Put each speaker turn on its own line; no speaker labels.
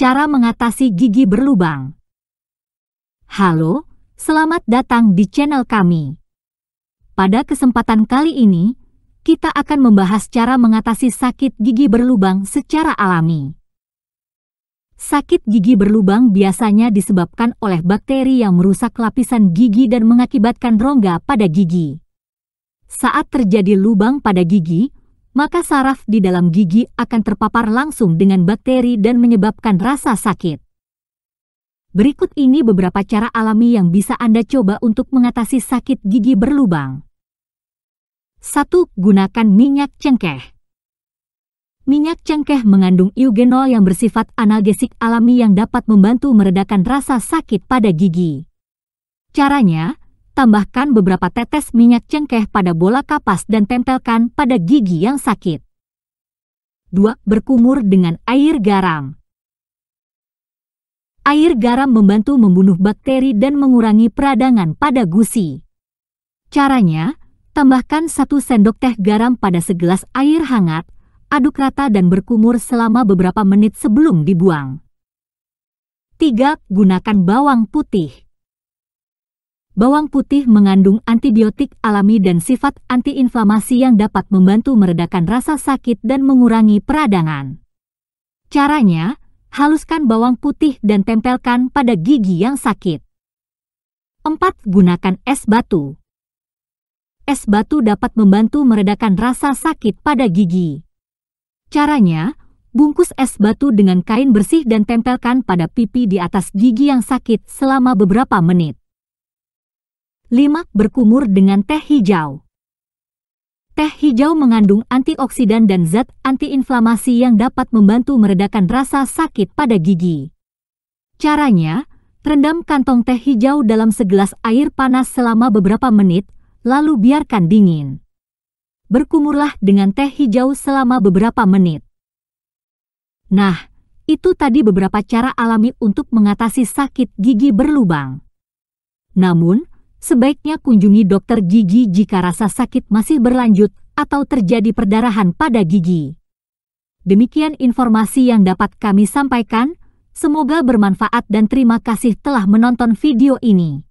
Cara mengatasi gigi berlubang. Halo, selamat datang di channel kami. Pada kesempatan kali ini, kita akan membahas cara mengatasi sakit gigi berlubang secara alami. Sakit gigi berlubang biasanya disebabkan oleh bakteri yang merusak lapisan gigi dan mengakibatkan rongga pada gigi. Saat terjadi lubang pada gigi, maka saraf di dalam gigi akan terpapar langsung dengan bakteri dan menyebabkan rasa sakit. Berikut ini beberapa cara alami yang bisa Anda coba untuk mengatasi sakit gigi berlubang. 1. Gunakan minyak cengkeh. Minyak cengkeh mengandung eugenol yang bersifat analgesik alami yang dapat membantu meredakan rasa sakit pada gigi. Caranya, tambahkan beberapa tetes minyak cengkeh pada bola kapas dan tempelkan pada gigi yang sakit. 2. Berkumur dengan air garam Air garam membantu membunuh bakteri dan mengurangi peradangan pada gusi. Caranya, tambahkan 1 sendok teh garam pada segelas air hangat, aduk rata dan berkumur selama beberapa menit sebelum dibuang. 3. Gunakan bawang putih. Bawang putih mengandung antibiotik alami dan sifat antiinflamasi yang dapat membantu meredakan rasa sakit dan mengurangi peradangan. Caranya, haluskan bawang putih dan tempelkan pada gigi yang sakit. 4. Gunakan es batu. Es batu dapat membantu meredakan rasa sakit pada gigi. Caranya, bungkus es batu dengan kain bersih dan tempelkan pada pipi di atas gigi yang sakit selama beberapa menit. Limak berkumur dengan teh hijau. Teh hijau mengandung antioksidan dan zat antiinflamasi yang dapat membantu meredakan rasa sakit pada gigi. Caranya, rendam kantong teh hijau dalam segelas air panas selama beberapa menit, lalu biarkan dingin. Berkumurlah dengan teh hijau selama beberapa menit. Nah, itu tadi beberapa cara alami untuk mengatasi sakit gigi berlubang. Namun, sebaiknya kunjungi dokter gigi jika rasa sakit masih berlanjut atau terjadi perdarahan pada gigi. Demikian informasi yang dapat kami sampaikan, semoga bermanfaat dan terima kasih telah menonton video ini.